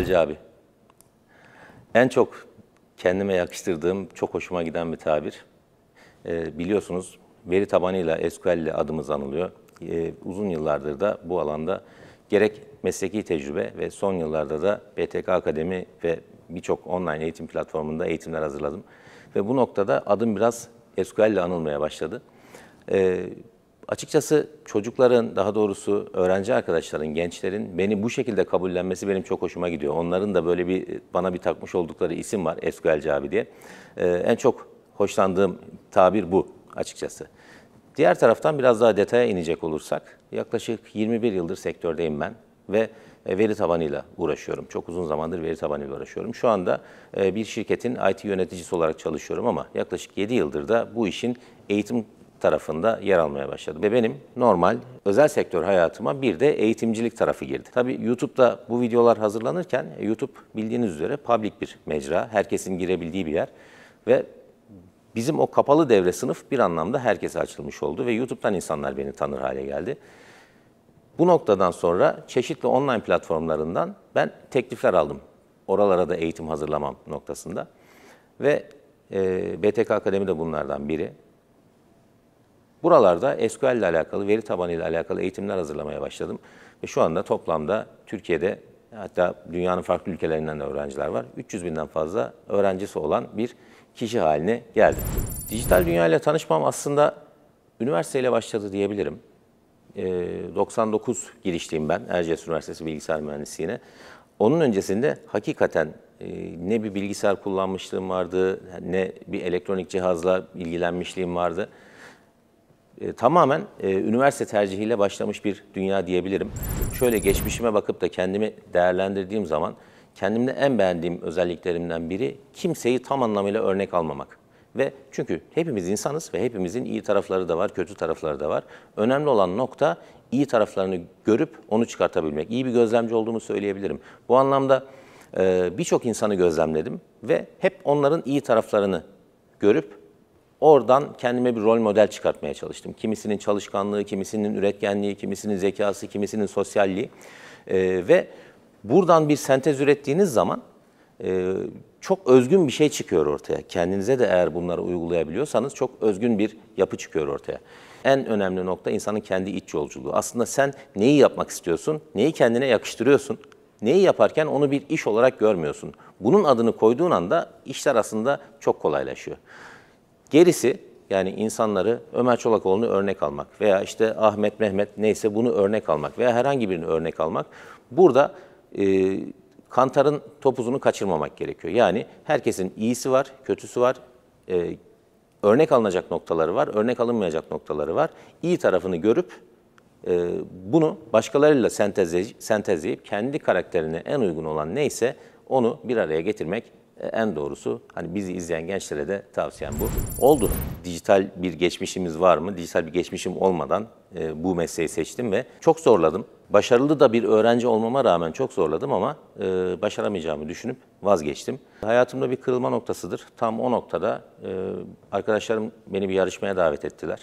Telci abi. En çok kendime yakıştırdığım, çok hoşuma giden bir tabir. E, biliyorsunuz veri tabanıyla SQL ile adımız anılıyor. E, uzun yıllardır da bu alanda gerek mesleki tecrübe ve son yıllarda da BTK Akademi ve birçok online eğitim platformunda eğitimler hazırladım. Ve bu noktada adım biraz SQL ile anılmaya başladı. E, Açıkçası çocukların, daha doğrusu öğrenci arkadaşların, gençlerin beni bu şekilde kabullenmesi benim çok hoşuma gidiyor. Onların da böyle bir bana bir takmış oldukları isim var, Eskuelci abi diye. Ee, en çok hoşlandığım tabir bu açıkçası. Diğer taraftan biraz daha detaya inecek olursak, yaklaşık 21 yıldır sektördeyim ben ve e, veri tabanıyla uğraşıyorum. Çok uzun zamandır veri tabanıyla uğraşıyorum. Şu anda e, bir şirketin IT yöneticisi olarak çalışıyorum ama yaklaşık 7 yıldır da bu işin eğitim tarafında yer almaya başladım. Ve benim normal özel sektör hayatıma bir de eğitimcilik tarafı girdi. Tabii YouTube'da bu videolar hazırlanırken e, YouTube bildiğiniz üzere public bir mecra. Herkesin girebildiği bir yer. Ve bizim o kapalı devre sınıf bir anlamda herkese açılmış oldu ve YouTube'dan insanlar beni tanır hale geldi. Bu noktadan sonra çeşitli online platformlarından ben teklifler aldım. Oralara da eğitim hazırlamam noktasında. Ve e, BTK Akademi de bunlardan biri. Buralarda SQL ile alakalı, veri tabanı ile alakalı eğitimler hazırlamaya başladım. Ve şu anda toplamda Türkiye'de hatta dünyanın farklı ülkelerinden de öğrenciler var. 300 binden fazla öğrencisi olan bir kişi haline geldim. Dijital dünyayla tanışmam aslında üniversiteyle başladı diyebilirim. 99 ee, girişliyim ben Erciyes Üniversitesi Bilgisayar Mühendisliğine. Onun öncesinde hakikaten e, ne bir bilgisayar kullanmışlığım vardı, ne bir elektronik cihazla ilgilenmişliğim vardı. E, tamamen e, üniversite tercihiyle başlamış bir dünya diyebilirim. Şöyle geçmişime bakıp da kendimi değerlendirdiğim zaman kendimde en beğendiğim özelliklerimden biri kimseyi tam anlamıyla örnek almamak. Ve çünkü hepimiz insanız ve hepimizin iyi tarafları da var, kötü tarafları da var. Önemli olan nokta iyi taraflarını görüp onu çıkartabilmek. İyi bir gözlemci olduğumu söyleyebilirim. Bu anlamda e, birçok insanı gözlemledim ve hep onların iyi taraflarını görüp Oradan kendime bir rol model çıkartmaya çalıştım. Kimisinin çalışkanlığı, kimisinin üretkenliği, kimisinin zekası, kimisinin sosyalliği. E, ve buradan bir sentez ürettiğiniz zaman e, çok özgün bir şey çıkıyor ortaya. Kendinize de eğer bunları uygulayabiliyorsanız çok özgün bir yapı çıkıyor ortaya. En önemli nokta insanın kendi iç yolculuğu. Aslında sen neyi yapmak istiyorsun, neyi kendine yakıştırıyorsun, neyi yaparken onu bir iş olarak görmüyorsun. Bunun adını koyduğun anda işler aslında çok kolaylaşıyor. Gerisi yani insanları Ömer Çolakoğlu'nu örnek almak veya işte Ahmet, Mehmet neyse bunu örnek almak veya herhangi birini örnek almak. Burada e, kantarın topuzunu kaçırmamak gerekiyor. Yani herkesin iyisi var, kötüsü var, e, örnek alınacak noktaları var, örnek alınmayacak noktaları var. İyi tarafını görüp e, bunu başkalarıyla sentezleyip, sentezleyip kendi karakterine en uygun olan neyse onu bir araya getirmek e, en doğrusu hani bizi izleyen gençlere de tavsiyem bu. Oldu. Dijital bir geçmişimiz var mı? Dijital bir geçmişim olmadan e, bu mesleği seçtim ve çok zorladım. Başarılı da bir öğrenci olmama rağmen çok zorladım ama e, başaramayacağımı düşünüp vazgeçtim. Hayatımda bir kırılma noktasıdır. Tam o noktada e, arkadaşlarım beni bir yarışmaya davet ettiler.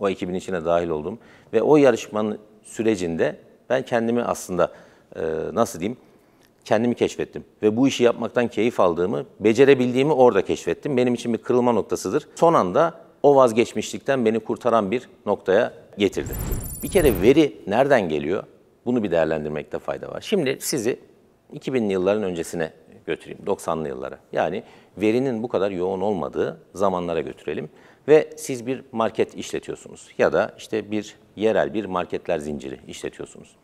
O ekibin içine dahil oldum ve o yarışmanın sürecinde ben kendimi aslında e, nasıl diyeyim kendimi keşfettim. Ve bu işi yapmaktan keyif aldığımı, becerebildiğimi orada keşfettim. Benim için bir kırılma noktasıdır. Son anda o vazgeçmişlikten beni kurtaran bir noktaya getirdi. Bir kere veri nereden geliyor? Bunu bir değerlendirmekte fayda var. Şimdi sizi 2000'li yılların öncesine götüreyim, 90'lı yıllara. Yani verinin bu kadar yoğun olmadığı zamanlara götürelim. Ve siz bir market işletiyorsunuz ya da işte bir yerel bir marketler zinciri işletiyorsunuz.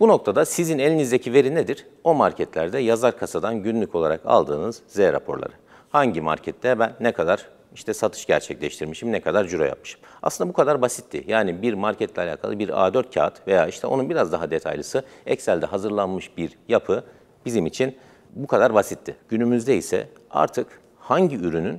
Bu noktada sizin elinizdeki veri nedir? O marketlerde yazar kasadan günlük olarak aldığınız Z raporları. Hangi markette ben ne kadar işte satış gerçekleştirmişim, ne kadar ciro yapmışım. Aslında bu kadar basitti. Yani bir marketle alakalı bir A4 kağıt veya işte onun biraz daha detaylısı Excel'de hazırlanmış bir yapı bizim için bu kadar basitti. Günümüzde ise artık hangi ürünün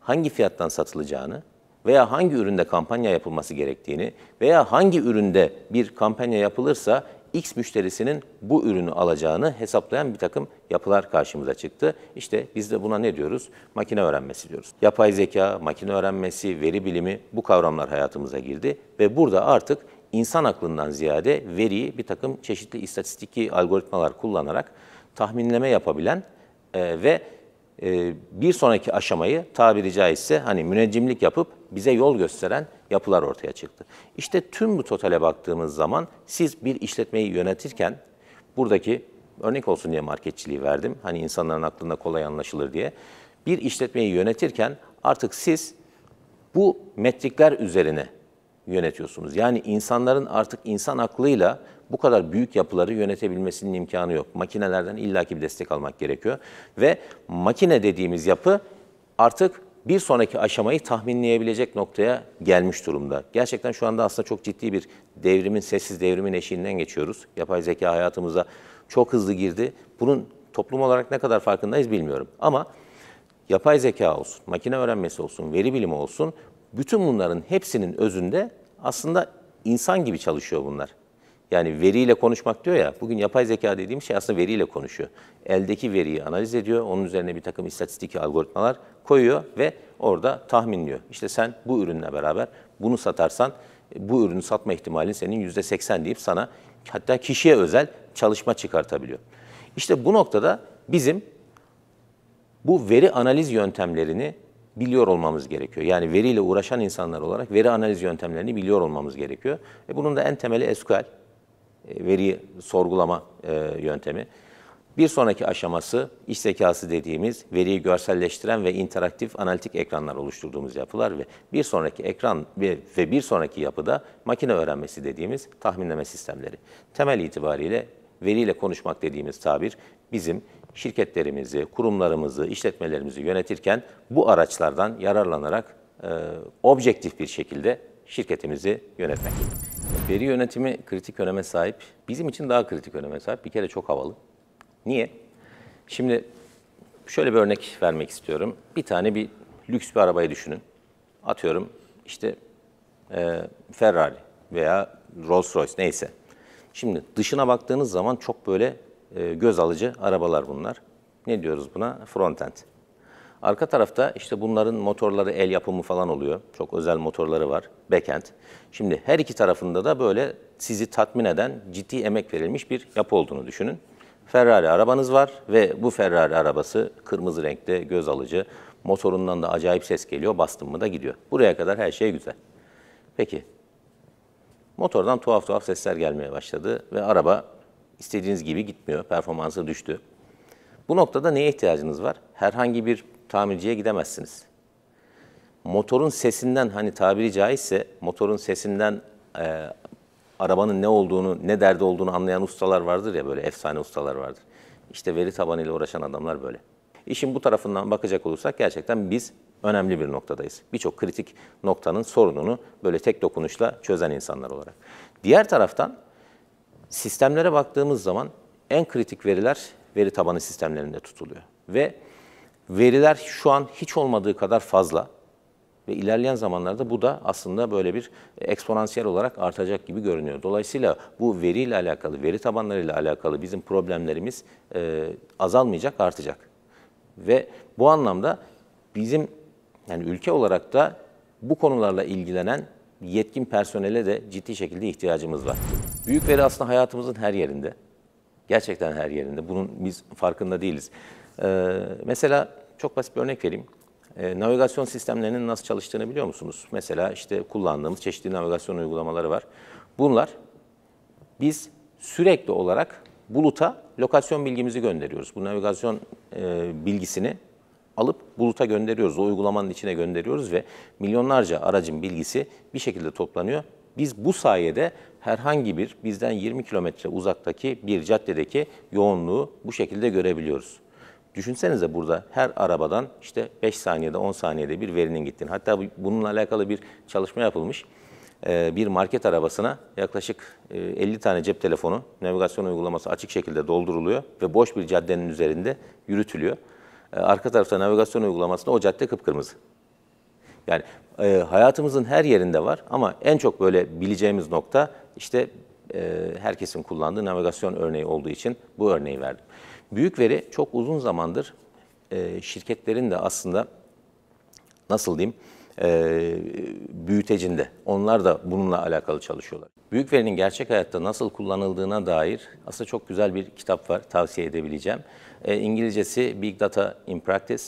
hangi fiyattan satılacağını veya hangi üründe kampanya yapılması gerektiğini veya hangi üründe bir kampanya yapılırsa X müşterisinin bu ürünü alacağını hesaplayan bir takım yapılar karşımıza çıktı. İşte biz de buna ne diyoruz? Makine öğrenmesi diyoruz. Yapay zeka, makine öğrenmesi, veri bilimi bu kavramlar hayatımıza girdi ve burada artık insan aklından ziyade veriyi bir takım çeşitli istatistiki algoritmalar kullanarak tahminleme yapabilen e, ve ee, bir sonraki aşamayı tabiri caizse hani müneccimlik yapıp bize yol gösteren yapılar ortaya çıktı. İşte tüm bu totale baktığımız zaman siz bir işletmeyi yönetirken buradaki örnek olsun diye marketçiliği verdim. Hani insanların aklında kolay anlaşılır diye. Bir işletmeyi yönetirken artık siz bu metrikler üzerine yönetiyorsunuz. Yani insanların artık insan aklıyla bu kadar büyük yapıları yönetebilmesinin imkanı yok. Makinelerden illaki bir destek almak gerekiyor. Ve makine dediğimiz yapı artık bir sonraki aşamayı tahminleyebilecek noktaya gelmiş durumda. Gerçekten şu anda aslında çok ciddi bir devrimin, sessiz devrimin eşiğinden geçiyoruz. Yapay zeka hayatımıza çok hızlı girdi. Bunun toplum olarak ne kadar farkındayız bilmiyorum. Ama yapay zeka olsun, makine öğrenmesi olsun, veri bilimi olsun bütün bunların hepsinin özünde aslında insan gibi çalışıyor bunlar. Yani veriyle konuşmak diyor ya, bugün yapay zeka dediğim şey aslında veriyle konuşuyor. Eldeki veriyi analiz ediyor, onun üzerine bir takım istatistik algoritmalar koyuyor ve orada tahminliyor. İşte sen bu ürünle beraber bunu satarsan bu ürünü satma ihtimalin senin %80 deyip sana hatta kişiye özel çalışma çıkartabiliyor. İşte bu noktada bizim bu veri analiz yöntemlerini biliyor olmamız gerekiyor. Yani veriyle uğraşan insanlar olarak veri analiz yöntemlerini biliyor olmamız gerekiyor. Ve bunun da en temeli SQL. E, veri sorgulama e, yöntemi. Bir sonraki aşaması iş zekası dediğimiz veriyi görselleştiren ve interaktif analitik ekranlar oluşturduğumuz yapılar ve bir sonraki ekran ve, ve bir sonraki yapıda makine öğrenmesi dediğimiz tahminleme sistemleri. Temel itibariyle veriyle konuşmak dediğimiz tabir bizim şirketlerimizi, kurumlarımızı, işletmelerimizi yönetirken bu araçlardan yararlanarak e, objektif bir şekilde şirketimizi yönetmek. Veri yönetimi kritik öneme sahip. Bizim için daha kritik öneme sahip. Bir kere çok havalı. Niye? Şimdi şöyle bir örnek vermek istiyorum. Bir tane bir lüks bir arabayı düşünün. Atıyorum işte e, Ferrari veya Rolls Royce neyse. Şimdi dışına baktığınız zaman çok böyle e, göz alıcı arabalar bunlar. Ne diyoruz buna? Frontend. Arka tarafta işte bunların motorları el yapımı falan oluyor. Çok özel motorları var. Backend. Şimdi her iki tarafında da böyle sizi tatmin eden ciddi emek verilmiş bir yapı olduğunu düşünün. Ferrari arabanız var ve bu Ferrari arabası kırmızı renkte göz alıcı. Motorundan da acayip ses geliyor. bastım mı da gidiyor. Buraya kadar her şey güzel. Peki. Motordan tuhaf tuhaf sesler gelmeye başladı ve araba istediğiniz gibi gitmiyor. Performansı düştü. Bu noktada neye ihtiyacınız var? Herhangi bir tamirciye gidemezsiniz. Motorun sesinden hani tabiri caizse motorun sesinden e, arabanın ne olduğunu, ne derdi olduğunu anlayan ustalar vardır ya böyle efsane ustalar vardır. İşte veri tabanıyla uğraşan adamlar böyle. İşin bu tarafından bakacak olursak gerçekten biz önemli bir noktadayız. Birçok kritik noktanın sorununu böyle tek dokunuşla çözen insanlar olarak. Diğer taraftan sistemlere baktığımız zaman en kritik veriler veri tabanı sistemlerinde tutuluyor. Ve Veriler şu an hiç olmadığı kadar fazla ve ilerleyen zamanlarda bu da aslında böyle bir eksponansiyel olarak artacak gibi görünüyor. Dolayısıyla bu veriyle alakalı, veri tabanlarıyla alakalı bizim problemlerimiz e, azalmayacak, artacak. Ve bu anlamda bizim yani ülke olarak da bu konularla ilgilenen yetkin personele de ciddi şekilde ihtiyacımız var. Büyük veri aslında hayatımızın her yerinde. Gerçekten her yerinde. Bunun biz farkında değiliz. Ee, mesela çok basit bir örnek vereyim. E, navigasyon sistemlerinin nasıl çalıştığını biliyor musunuz? Mesela işte kullandığımız çeşitli navigasyon uygulamaları var. Bunlar biz sürekli olarak buluta lokasyon bilgimizi gönderiyoruz. Bu navigasyon e, bilgisini alıp buluta gönderiyoruz. O uygulamanın içine gönderiyoruz ve milyonlarca aracın bilgisi bir şekilde toplanıyor. Biz bu sayede herhangi bir bizden 20 kilometre uzaktaki bir caddedeki yoğunluğu bu şekilde görebiliyoruz. Düşünsenize burada her arabadan işte 5 saniyede 10 saniyede bir verinin gittiğini. Hatta bununla alakalı bir çalışma yapılmış. Ee, bir market arabasına yaklaşık 50 e, tane cep telefonu, navigasyon uygulaması açık şekilde dolduruluyor ve boş bir caddenin üzerinde yürütülüyor. Ee, arka tarafta navigasyon uygulamasında o cadde kıpkırmızı. Yani e, hayatımızın her yerinde var ama en çok böyle bileceğimiz nokta işte e, herkesin kullandığı navigasyon örneği olduğu için bu örneği verdim. Büyük veri çok uzun zamandır e, şirketlerin de aslında nasıl diyeyim e, büyütecinde. Onlar da bununla alakalı çalışıyorlar. Büyük verinin gerçek hayatta nasıl kullanıldığına dair aslında çok güzel bir kitap var tavsiye edebileceğim. E, İngilizcesi Big Data in Practice,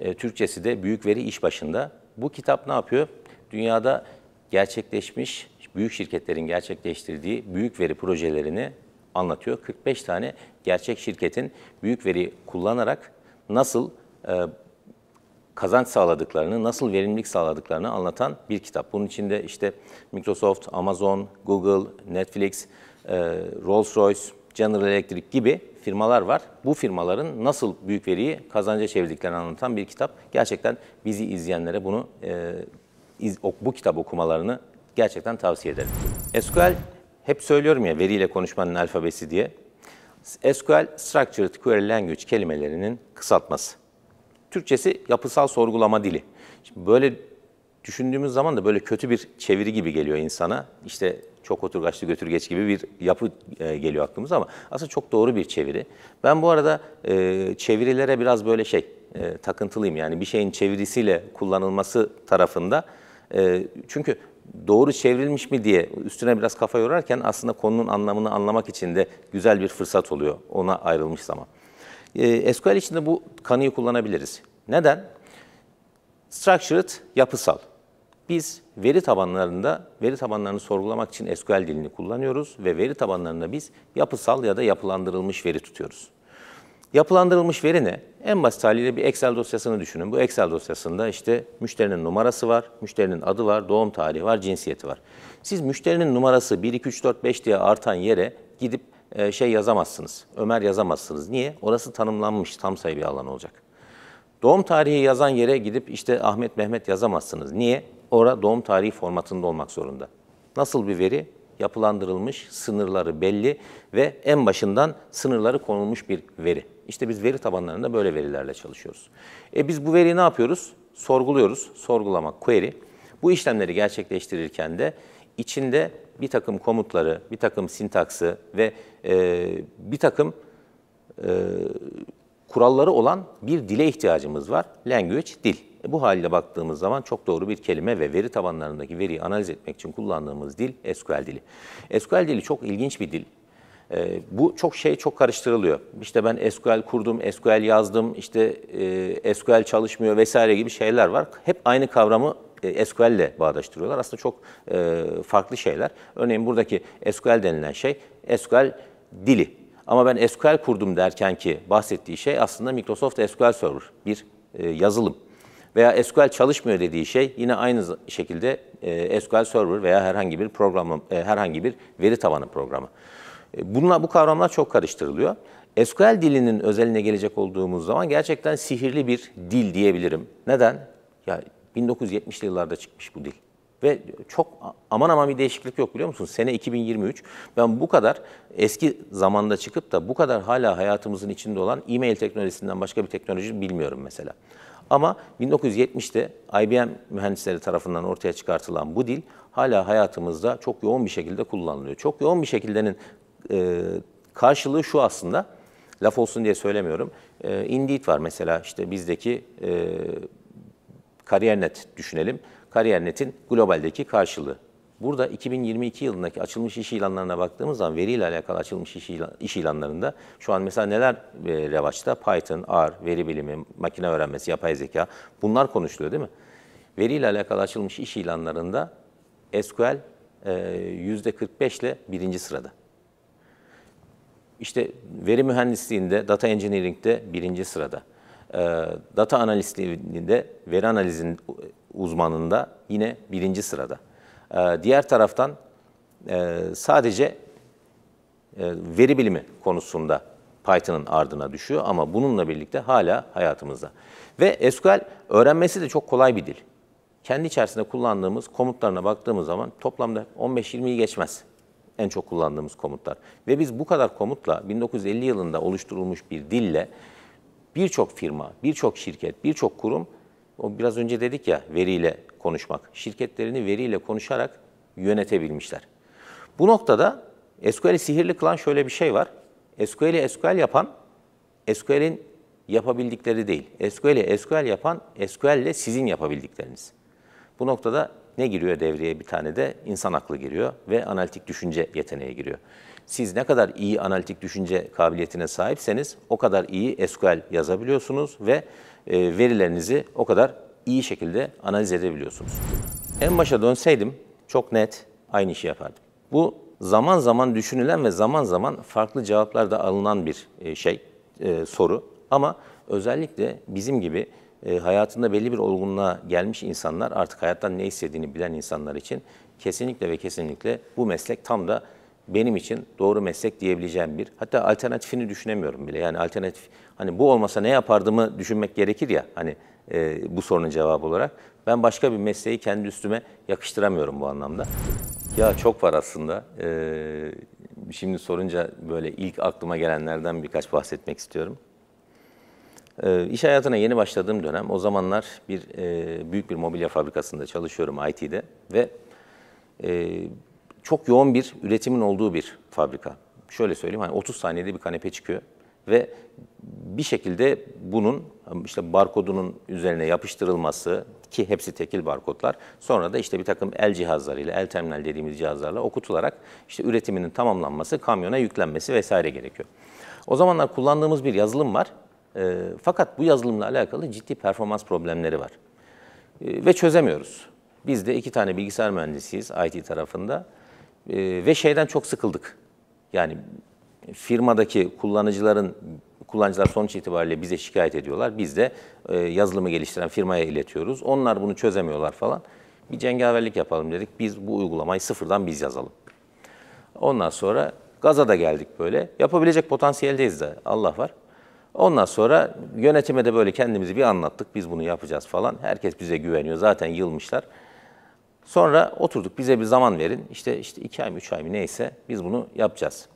e, Türkçesi de Büyük Veri İş Başında. Bu kitap ne yapıyor? Dünyada gerçekleşmiş büyük şirketlerin gerçekleştirdiği büyük veri projelerini anlatıyor. 45 tane gerçek şirketin büyük veri kullanarak nasıl e, kazanç sağladıklarını, nasıl verimlilik sağladıklarını anlatan bir kitap. Bunun içinde işte Microsoft, Amazon, Google, Netflix, e, Rolls-Royce, General Electric gibi firmalar var. Bu firmaların nasıl büyük veriyi kazanca çevirdiklerini anlatan bir kitap. Gerçekten bizi izleyenlere bunu e, iz, bu kitap okumalarını gerçekten tavsiye ederim. SQL hep söylüyorum ya veriyle konuşmanın alfabesi diye. SQL Structured Query Language kelimelerinin kısaltması. Türkçesi yapısal sorgulama dili. Şimdi böyle düşündüğümüz zaman da böyle kötü bir çeviri gibi geliyor insana. İşte çok oturgaçlı götürgeç gibi bir yapı e, geliyor aklımıza ama aslında çok doğru bir çeviri. Ben bu arada e, çevirilere biraz böyle şey e, takıntılıyım. Yani bir şeyin çevirisiyle kullanılması tarafında. çünkü doğru çevrilmiş mi diye üstüne biraz kafa yorarken aslında konunun anlamını anlamak için de güzel bir fırsat oluyor ona ayrılmış zaman. E, SQL içinde bu kanıyı kullanabiliriz. Neden? Structured, yapısal. Biz veri tabanlarında veri tabanlarını sorgulamak için SQL dilini kullanıyoruz ve veri tabanlarında biz yapısal ya da yapılandırılmış veri tutuyoruz. Yapılandırılmış veri ne? En basit haliyle bir Excel dosyasını düşünün. Bu Excel dosyasında işte müşterinin numarası var, müşterinin adı var, doğum tarihi var, cinsiyeti var. Siz müşterinin numarası 1, 2, 3, 4, 5 diye artan yere gidip e, şey yazamazsınız. Ömer yazamazsınız. Niye? Orası tanımlanmış tam sayı bir alan olacak. Doğum tarihi yazan yere gidip işte Ahmet Mehmet yazamazsınız. Niye? Orada doğum tarihi formatında olmak zorunda. Nasıl bir veri? yapılandırılmış, sınırları belli ve en başından sınırları konulmuş bir veri. İşte biz veri tabanlarında böyle verilerle çalışıyoruz. E biz bu veriyi ne yapıyoruz? Sorguluyoruz. sorgulama query. Bu işlemleri gerçekleştirirken de içinde bir takım komutları, bir takım sintaksı ve e, bir takım e, kuralları olan bir dile ihtiyacımız var. Language, dil. Bu haliyle baktığımız zaman çok doğru bir kelime ve veri tabanlarındaki veriyi analiz etmek için kullandığımız dil SQL dili. SQL dili çok ilginç bir dil. E, bu çok şey çok karıştırılıyor. İşte ben SQL kurdum, SQL yazdım, işte e, SQL çalışmıyor vesaire gibi şeyler var. Hep aynı kavramı e, SQL ile bağdaştırıyorlar. Aslında çok e, farklı şeyler. Örneğin buradaki SQL denilen şey SQL dili. Ama ben SQL kurdum derken ki bahsettiği şey aslında Microsoft SQL Server, bir e, yazılım veya SQL çalışmıyor dediği şey yine aynı şekilde e, SQL Server veya herhangi bir programı, e, herhangi bir veri tabanı programı. E, bunlar, bu kavramlar çok karıştırılıyor. SQL dilinin özeline gelecek olduğumuz zaman gerçekten sihirli bir dil diyebilirim. Neden? Ya 1970'li yıllarda çıkmış bu dil. Ve çok aman aman bir değişiklik yok biliyor musun? Sene 2023. Ben bu kadar eski zamanda çıkıp da bu kadar hala hayatımızın içinde olan e-mail teknolojisinden başka bir teknoloji bilmiyorum mesela. Ama 1970'te IBM mühendisleri tarafından ortaya çıkartılan bu dil hala hayatımızda çok yoğun bir şekilde kullanılıyor. Çok yoğun bir şekildenin e, karşılığı şu aslında, laf olsun diye söylemiyorum. E, Indeed var mesela işte bizdeki e, kariyer net düşünelim. Kariyer globaldeki karşılığı. Burada 2022 yılındaki açılmış iş ilanlarına baktığımız zaman veriyle alakalı açılmış iş, ilan, iş ilanlarında şu an mesela neler e, revaçta? Python, R, veri bilimi, makine öğrenmesi, yapay zeka bunlar konuşuluyor değil mi? Veriyle alakalı açılmış iş ilanlarında SQL e, %45 ile birinci sırada. İşte veri mühendisliğinde, data engineering'de birinci sırada. E, data analistliğinde, veri analizin uzmanında yine birinci sırada. Ee, diğer taraftan e, sadece e, veri bilimi konusunda Python'ın ardına düşüyor ama bununla birlikte hala hayatımızda. Ve SQL öğrenmesi de çok kolay bir dil. Kendi içerisinde kullandığımız komutlarına baktığımız zaman toplamda 15-20'yi geçmez en çok kullandığımız komutlar. Ve biz bu kadar komutla 1950 yılında oluşturulmuş bir dille birçok firma, birçok şirket, birçok kurum o biraz önce dedik ya veriyle konuşmak. Şirketlerini veriyle konuşarak yönetebilmişler. Bu noktada SQL'i sihirli kılan şöyle bir şey var. SQL'i SQL yapan SQL'in yapabildikleri değil. SQL'i SQL yapan SQL ile sizin yapabildikleriniz. Bu noktada ne giriyor devreye bir tane de insan aklı giriyor ve analitik düşünce yeteneği giriyor. Siz ne kadar iyi analitik düşünce kabiliyetine sahipseniz o kadar iyi SQL yazabiliyorsunuz ve e, verilerinizi o kadar iyi şekilde analiz edebiliyorsunuz. En başa dönseydim çok net aynı işi yapardım. Bu zaman zaman düşünülen ve zaman zaman farklı cevaplar da alınan bir e, şey, e, soru. Ama özellikle bizim gibi hayatında belli bir olgunluğa gelmiş insanlar, artık hayattan ne istediğini bilen insanlar için kesinlikle ve kesinlikle bu meslek tam da benim için doğru meslek diyebileceğim bir. Hatta alternatifini düşünemiyorum bile. Yani alternatif Hani bu olmasa ne yapardımı düşünmek gerekir ya hani e, bu sorunun cevabı olarak. Ben başka bir mesleği kendi üstüme yakıştıramıyorum bu anlamda. Ya çok var aslında. E, şimdi sorunca böyle ilk aklıma gelenlerden birkaç bahsetmek istiyorum. E, iş hayatına yeni başladığım dönem o zamanlar bir e, büyük bir mobilya fabrikasında çalışıyorum IT'de ve e, çok yoğun bir üretimin olduğu bir fabrika. Şöyle söyleyeyim hani 30 saniyede bir kanepe çıkıyor ve bir şekilde bunun işte barkodunun üzerine yapıştırılması ki hepsi tekil barkodlar. Sonra da işte bir takım el cihazlarıyla, el terminal dediğimiz cihazlarla okutularak işte üretiminin tamamlanması, kamyona yüklenmesi vesaire gerekiyor. O zamanlar kullandığımız bir yazılım var. E, fakat bu yazılımla alakalı ciddi performans problemleri var. E, ve çözemiyoruz. Biz de iki tane bilgisayar mühendisiyiz IT tarafında. E, ve şeyden çok sıkıldık. Yani firmadaki kullanıcıların kullanıcılar sonuç itibariyle bize şikayet ediyorlar. Biz de e, yazılımı geliştiren firmaya iletiyoruz. Onlar bunu çözemiyorlar falan. Bir cengaverlik yapalım dedik. Biz bu uygulamayı sıfırdan biz yazalım. Ondan sonra gaza da geldik böyle. Yapabilecek potansiyeldeyiz de Allah var. Ondan sonra yönetime de böyle kendimizi bir anlattık. Biz bunu yapacağız falan. Herkes bize güveniyor. Zaten yılmışlar. Sonra oturduk bize bir zaman verin. İşte, işte iki ay mı üç ay mı neyse biz bunu yapacağız.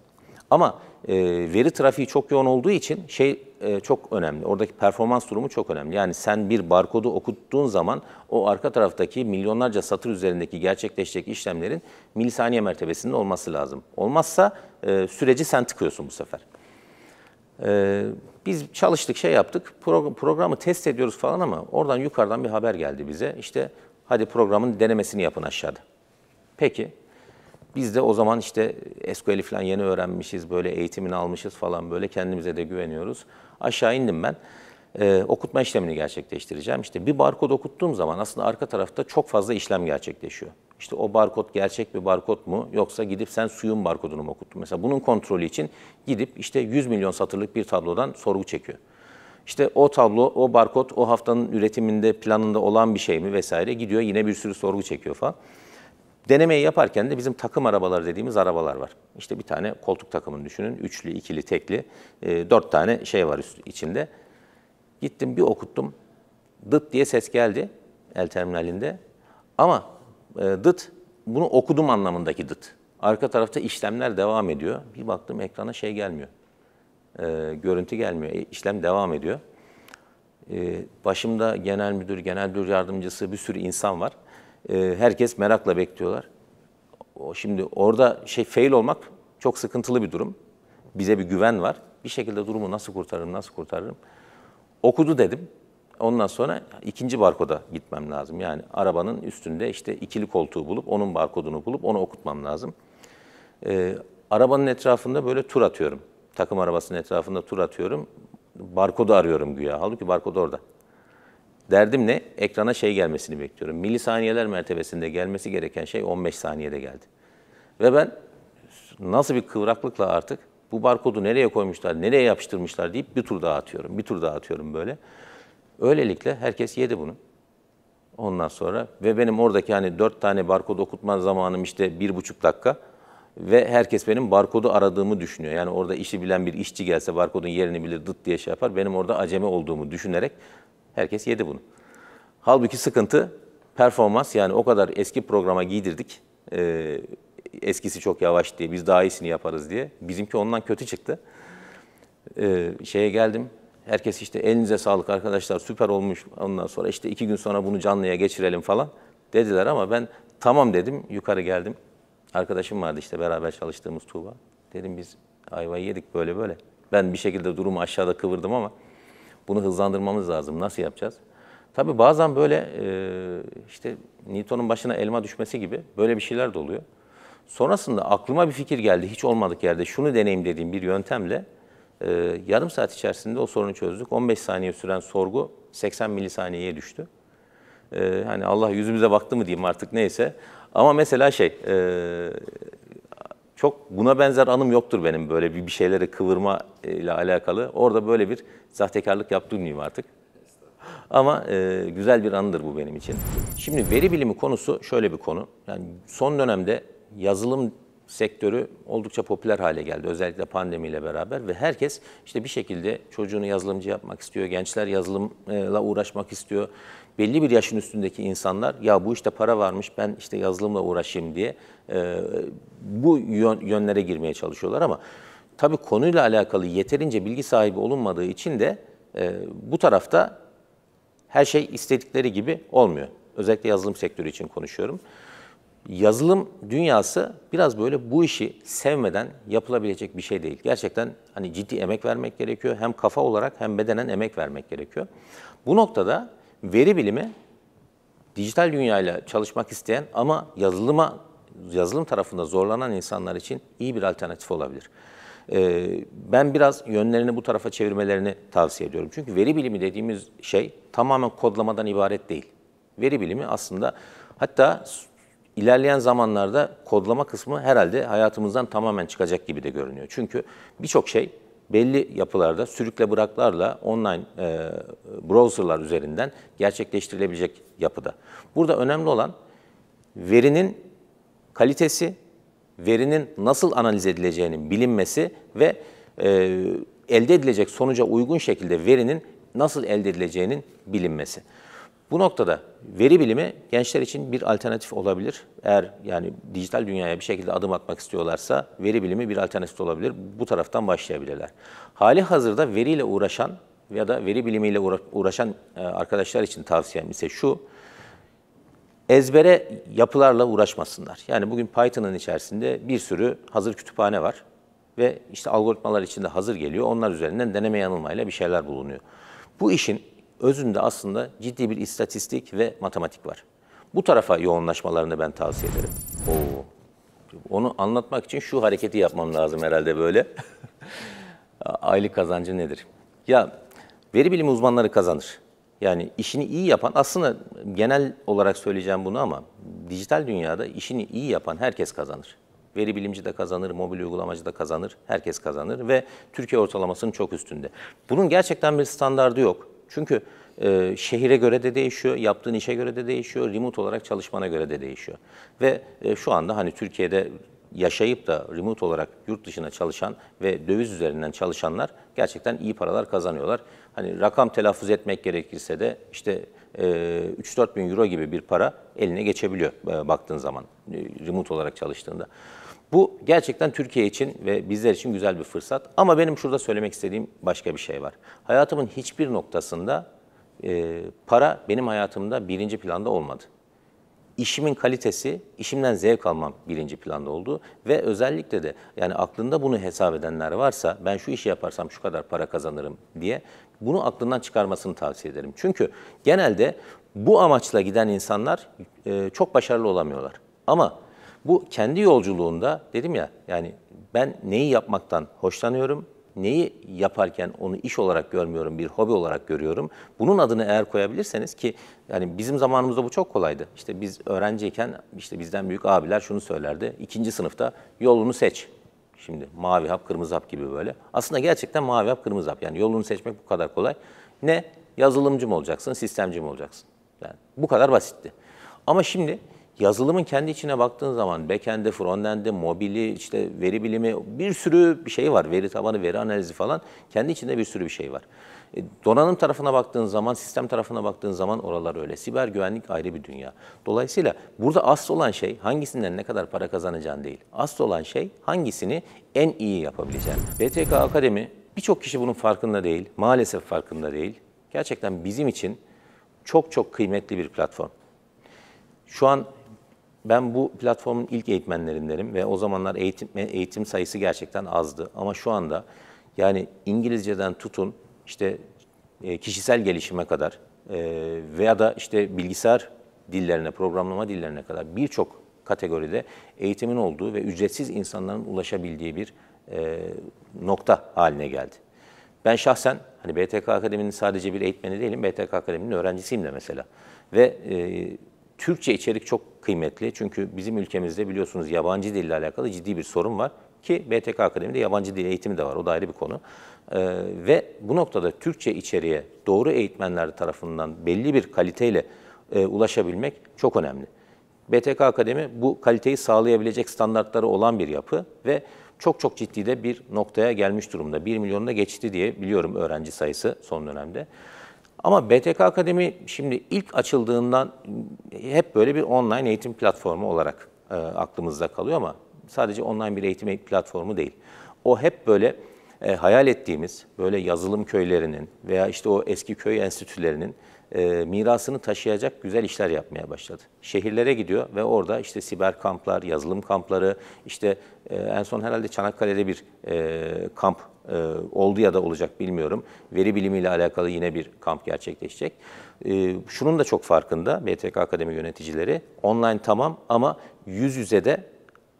Ama e, veri trafiği çok yoğun olduğu için şey e, çok önemli. Oradaki performans durumu çok önemli. Yani sen bir barkodu okuttuğun zaman o arka taraftaki milyonlarca satır üzerindeki gerçekleşecek işlemlerin milisaniye mertebesinde olması lazım. Olmazsa e, süreci sen tıkıyorsun bu sefer. E, biz çalıştık, şey yaptık, pro programı test ediyoruz falan ama oradan yukarıdan bir haber geldi bize. İşte hadi programın denemesini yapın aşağıda. Peki biz de o zaman işte SQL'i falan yeni öğrenmişiz, böyle eğitimini almışız falan böyle kendimize de güveniyoruz. Aşağı indim ben. Ee, okutma işlemini gerçekleştireceğim. İşte bir barkod okuttuğum zaman aslında arka tarafta çok fazla işlem gerçekleşiyor. İşte o barkod gerçek bir barkod mu yoksa gidip sen suyun barkodunu mu okuttun? Mesela bunun kontrolü için gidip işte 100 milyon satırlık bir tablodan sorgu çekiyor. İşte o tablo, o barkod o haftanın üretiminde, planında olan bir şey mi vesaire gidiyor yine bir sürü sorgu çekiyor falan. Denemeyi yaparken de bizim takım arabaları dediğimiz arabalar var. İşte bir tane koltuk takımını düşünün. Üçlü, ikili, tekli. E, dört tane şey var üst, içinde. Gittim bir okuttum. Dıt diye ses geldi el terminalinde. Ama e, dıt bunu okudum anlamındaki dıt. Arka tarafta işlemler devam ediyor. Bir baktım ekrana şey gelmiyor. E, görüntü gelmiyor. E, işlem devam ediyor. E, başımda genel müdür, genel müdür yardımcısı bir sürü insan var. Ee, herkes merakla bekliyorlar. şimdi orada şey fail olmak çok sıkıntılı bir durum. Bize bir güven var. Bir şekilde durumu nasıl kurtarırım, nasıl kurtarırım? Okudu dedim. Ondan sonra ikinci barkoda gitmem lazım. Yani arabanın üstünde işte ikili koltuğu bulup onun barkodunu bulup onu okutmam lazım. Ee, arabanın etrafında böyle tur atıyorum. Takım arabasının etrafında tur atıyorum. Barkodu arıyorum güya. Halbuki barkod orada. Derdim ne? Ekrana şey gelmesini bekliyorum. Milisaniyeler mertebesinde gelmesi gereken şey 15 saniyede geldi. Ve ben nasıl bir kıvraklıkla artık bu barkodu nereye koymuşlar, nereye yapıştırmışlar deyip bir tur daha atıyorum. Bir tur daha atıyorum böyle. Öylelikle herkes yedi bunu. Ondan sonra ve benim oradaki hani dört tane barkod okutma zamanım işte bir buçuk dakika ve herkes benim barkodu aradığımı düşünüyor. Yani orada işi bilen bir işçi gelse barkodun yerini bilir dıt diye şey yapar. Benim orada acemi olduğumu düşünerek Herkes yedi bunu. Halbuki sıkıntı performans yani o kadar eski programa giydirdik. E, eskisi çok yavaş diye biz daha iyisini yaparız diye. Bizimki ondan kötü çıktı. E, şeye geldim. Herkes işte elinize sağlık arkadaşlar süper olmuş. Ondan sonra işte iki gün sonra bunu canlıya geçirelim falan dediler ama ben tamam dedim yukarı geldim. Arkadaşım vardı işte beraber çalıştığımız Tuğba. Dedim biz ayvayı yedik böyle böyle. Ben bir şekilde durumu aşağıda kıvırdım ama bunu hızlandırmamız lazım. Nasıl yapacağız? Tabii bazen böyle e, işte Newton'un başına elma düşmesi gibi böyle bir şeyler de oluyor. Sonrasında aklıma bir fikir geldi. Hiç olmadık yerde şunu deneyim dediğim bir yöntemle e, yarım saat içerisinde o sorunu çözdük. 15 saniye süren sorgu 80 milisaniyeye düştü. E, hani Allah yüzümüze baktı mı diyeyim artık neyse. Ama mesela şey çok buna benzer anım yoktur benim böyle bir, bir şeylere kıvırma e, ile alakalı. Orada böyle bir sahtekarlık yaptırmayayım artık. Ama e, güzel bir anıdır bu benim için. Şimdi veri bilimi konusu şöyle bir konu. Yani son dönemde yazılım sektörü oldukça popüler hale geldi. Özellikle pandemiyle beraber ve herkes işte bir şekilde çocuğunu yazılımcı yapmak istiyor, gençler yazılımla uğraşmak istiyor belli bir yaşın üstündeki insanlar ya bu işte para varmış ben işte yazılımla uğraşayım diye e, bu yönlere girmeye çalışıyorlar ama tabii konuyla alakalı yeterince bilgi sahibi olunmadığı için de e, bu tarafta her şey istedikleri gibi olmuyor. Özellikle yazılım sektörü için konuşuyorum. Yazılım dünyası biraz böyle bu işi sevmeden yapılabilecek bir şey değil. Gerçekten hani ciddi emek vermek gerekiyor. Hem kafa olarak hem bedenen emek vermek gerekiyor. Bu noktada veri bilimi dijital dünyayla çalışmak isteyen ama yazılıma yazılım tarafında zorlanan insanlar için iyi bir alternatif olabilir. Ee, ben biraz yönlerini bu tarafa çevirmelerini tavsiye ediyorum. Çünkü veri bilimi dediğimiz şey tamamen kodlamadan ibaret değil. Veri bilimi aslında hatta ilerleyen zamanlarda kodlama kısmı herhalde hayatımızdan tamamen çıkacak gibi de görünüyor. Çünkü birçok şey belli yapılarda sürükle bıraklarla online e, browserlar üzerinden gerçekleştirilebilecek yapıda. Burada önemli olan verinin kalitesi, verinin nasıl analiz edileceğinin bilinmesi ve e, elde edilecek sonuca uygun şekilde verinin nasıl elde edileceğinin bilinmesi. Bu noktada veri bilimi gençler için bir alternatif olabilir. Eğer yani dijital dünyaya bir şekilde adım atmak istiyorlarsa veri bilimi bir alternatif olabilir. Bu taraftan başlayabilirler. Hali hazırda veriyle uğraşan ya da veri bilimiyle uğraşan e, arkadaşlar için tavsiyem ise şu. Ezbere yapılarla uğraşmasınlar. Yani bugün Python'ın içerisinde bir sürü hazır kütüphane var ve işte algoritmalar içinde hazır geliyor. Onlar üzerinden deneme yanılmayla bir şeyler bulunuyor. Bu işin özünde aslında ciddi bir istatistik ve matematik var. Bu tarafa yoğunlaşmalarını ben tavsiye ederim. Oo. Onu anlatmak için şu hareketi yapmam lazım herhalde böyle. Aylık kazancı nedir? Ya veri bilimi uzmanları kazanır. Yani işini iyi yapan, aslında genel olarak söyleyeceğim bunu ama dijital dünyada işini iyi yapan herkes kazanır. Veri bilimci de kazanır, mobil uygulamacı da kazanır, herkes kazanır ve Türkiye ortalamasının çok üstünde. Bunun gerçekten bir standardı yok. Çünkü e, şehire göre de değişiyor, yaptığın işe göre de değişiyor, remote olarak çalışmana göre de değişiyor. Ve e, şu anda hani Türkiye'de yaşayıp da remote olarak yurt dışına çalışan ve döviz üzerinden çalışanlar gerçekten iyi paralar kazanıyorlar. Hani rakam telaffuz etmek gerekirse de işte 3-4 e, bin euro gibi bir para eline geçebiliyor e, baktığın zaman e, remote olarak çalıştığında. Bu gerçekten Türkiye için ve bizler için güzel bir fırsat. Ama benim şurada söylemek istediğim başka bir şey var. Hayatımın hiçbir noktasında e, para benim hayatımda birinci planda olmadı. İşimin kalitesi, işimden zevk almam birinci planda oldu. Ve özellikle de yani aklında bunu hesap edenler varsa ben şu işi yaparsam şu kadar para kazanırım diye bunu aklından çıkarmasını tavsiye ederim. Çünkü genelde bu amaçla giden insanlar e, çok başarılı olamıyorlar. Ama bu kendi yolculuğunda dedim ya yani ben neyi yapmaktan hoşlanıyorum, neyi yaparken onu iş olarak görmüyorum, bir hobi olarak görüyorum. Bunun adını eğer koyabilirseniz ki yani bizim zamanımızda bu çok kolaydı. İşte biz öğrenciyken işte bizden büyük abiler şunu söylerdi. ikinci sınıfta yolunu seç. Şimdi mavi hap, kırmızı hap gibi böyle. Aslında gerçekten mavi hap, kırmızı hap. Yani yolunu seçmek bu kadar kolay. Ne yazılımcı mı olacaksın, sistemci mi olacaksın? Yani bu kadar basitti. Ama şimdi Yazılımın kendi içine baktığın zaman backend'e, frontend'e, mobili, işte veri bilimi bir sürü bir şey var. Veri tabanı, veri analizi falan kendi içinde bir sürü bir şey var. E, donanım tarafına baktığın zaman, sistem tarafına baktığın zaman oralar öyle. Siber güvenlik ayrı bir dünya. Dolayısıyla burada asıl olan şey hangisinden ne kadar para kazanacağın değil. Asıl olan şey hangisini en iyi yapabileceğin. BTK Akademi birçok kişi bunun farkında değil. Maalesef farkında değil. Gerçekten bizim için çok çok kıymetli bir platform. Şu an ben bu platformun ilk eğitmenlerindenim ve o zamanlar eğitim eğitim sayısı gerçekten azdı. Ama şu anda yani İngilizceden tutun işte e, kişisel gelişime kadar e, veya da işte bilgisayar dillerine, programlama dillerine kadar birçok kategoride eğitimin olduğu ve ücretsiz insanların ulaşabildiği bir e, nokta haline geldi. Ben şahsen hani BTK Akademi'nin sadece bir eğitmeni değilim, BTK Akademi'nin öğrencisiyim de mesela. Ve Türkçe içerik çok kıymetli. Çünkü bizim ülkemizde biliyorsunuz yabancı dille alakalı ciddi bir sorun var. Ki BTK Akademi'de yabancı dil eğitimi de var. O da ayrı bir konu. Ee, ve bu noktada Türkçe içeriğe doğru eğitmenler tarafından belli bir kaliteyle e, ulaşabilmek çok önemli. BTK Akademi bu kaliteyi sağlayabilecek standartları olan bir yapı ve çok çok ciddi de bir noktaya gelmiş durumda. 1 milyonuna geçti diye biliyorum öğrenci sayısı son dönemde. Ama BTK Akademi şimdi ilk açıldığından hep böyle bir online eğitim platformu olarak e, aklımızda kalıyor ama sadece online bir eğitim platformu değil. O hep böyle e, hayal ettiğimiz böyle yazılım köylerinin veya işte o eski köy enstitülerinin e, mirasını taşıyacak güzel işler yapmaya başladı. Şehirlere gidiyor ve orada işte siber kamplar, yazılım kampları, işte e, en son herhalde Çanakkale'de bir e, kamp e, oldu ya da olacak bilmiyorum. Veri bilimiyle alakalı yine bir kamp gerçekleşecek. E, şunun da çok farkında BTK Akademi yöneticileri. Online tamam ama yüz yüze de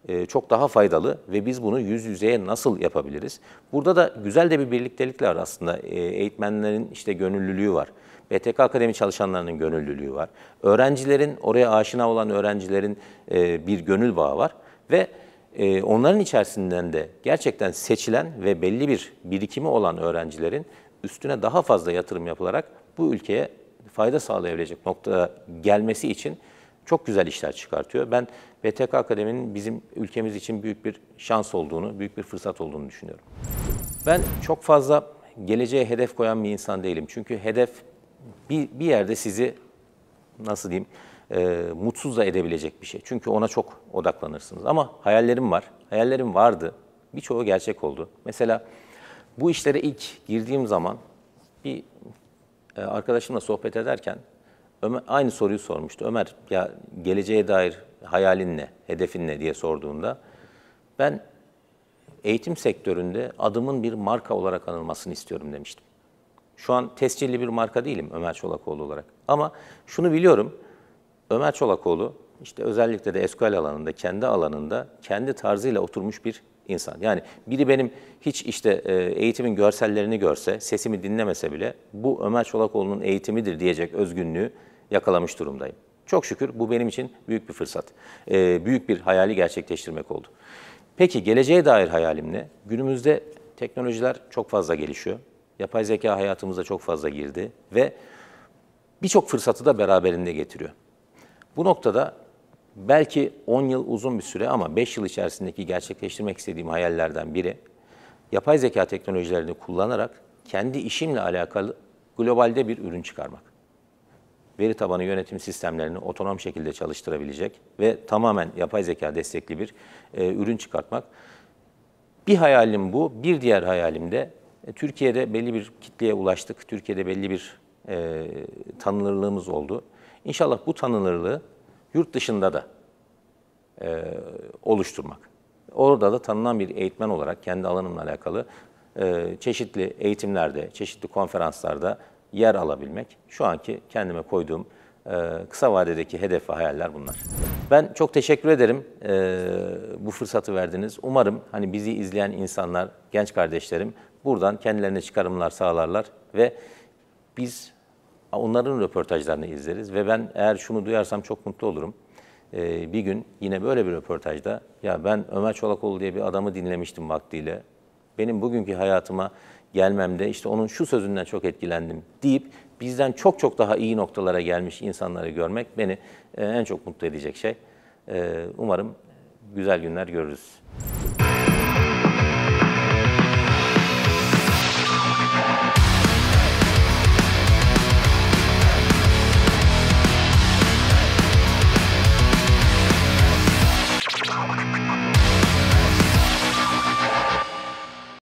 e, çok daha faydalı ve biz bunu yüz yüzeye nasıl yapabiliriz? Burada da güzel de bir birliktelikler var aslında. Eğitmenlerin işte gönüllülüğü var. BTK Akademi çalışanlarının gönüllülüğü var. Öğrencilerin, oraya aşina olan öğrencilerin bir gönül bağı var. Ve e, onların içerisinden de gerçekten seçilen ve belli bir birikimi olan öğrencilerin üstüne daha fazla yatırım yapılarak bu ülkeye fayda sağlayabilecek noktaya gelmesi için çok güzel işler çıkartıyor. Ben BTK Akademi'nin bizim ülkemiz için büyük bir şans olduğunu, büyük bir fırsat olduğunu düşünüyorum. Ben çok fazla geleceğe hedef koyan bir insan değilim. Çünkü hedef bir, bir yerde sizi nasıl diyeyim e, mutsuz da edebilecek bir şey. Çünkü ona çok odaklanırsınız. Ama hayallerim var. Hayallerim vardı. Birçoğu gerçek oldu. Mesela bu işlere ilk girdiğim zaman bir e, arkadaşımla sohbet ederken Ömer, aynı soruyu sormuştu. Ömer ya geleceğe dair hayalin ne, hedefin ne diye sorduğunda ben eğitim sektöründe adımın bir marka olarak anılmasını istiyorum demiştim. Şu an tescilli bir marka değilim Ömer Çolakoğlu olarak. Ama şunu biliyorum, Ömer Çolakoğlu işte özellikle de SQL alanında, kendi alanında, kendi tarzıyla oturmuş bir insan. Yani biri benim hiç işte e, eğitimin görsellerini görse, sesimi dinlemese bile bu Ömer Çolakoğlu'nun eğitimidir diyecek özgünlüğü yakalamış durumdayım. Çok şükür bu benim için büyük bir fırsat. E, büyük bir hayali gerçekleştirmek oldu. Peki geleceğe dair hayalim ne? Günümüzde teknolojiler çok fazla gelişiyor. Yapay zeka hayatımıza çok fazla girdi ve birçok fırsatı da beraberinde getiriyor. Bu noktada belki 10 yıl uzun bir süre ama 5 yıl içerisindeki gerçekleştirmek istediğim hayallerden biri yapay zeka teknolojilerini kullanarak kendi işimle alakalı globalde bir ürün çıkarmak. Veri tabanı yönetim sistemlerini otonom şekilde çalıştırabilecek ve tamamen yapay zeka destekli bir e, ürün çıkartmak. Bir hayalim bu, bir diğer hayalim de e, Türkiye'de belli bir kitleye ulaştık. Türkiye'de belli bir e, tanınırlığımız oldu. İnşallah bu tanınırlığı yurt dışında da e, oluşturmak. Orada da tanınan bir eğitmen olarak kendi alanımla alakalı e, çeşitli eğitimlerde, çeşitli konferanslarda yer alabilmek şu anki kendime koyduğum e, kısa vadedeki hedef ve hayaller bunlar. Ben çok teşekkür ederim e, bu fırsatı verdiniz. Umarım hani bizi izleyen insanlar, genç kardeşlerim buradan kendilerine çıkarımlar sağlarlar ve biz Onların röportajlarını izleriz ve ben eğer şunu duyarsam çok mutlu olurum. Ee, bir gün yine böyle bir röportajda ya ben Ömer Çolakoğlu diye bir adamı dinlemiştim vaktiyle. Benim bugünkü hayatıma gelmemde işte onun şu sözünden çok etkilendim deyip bizden çok çok daha iyi noktalara gelmiş insanları görmek beni e, en çok mutlu edecek şey. Ee, umarım güzel günler görürüz.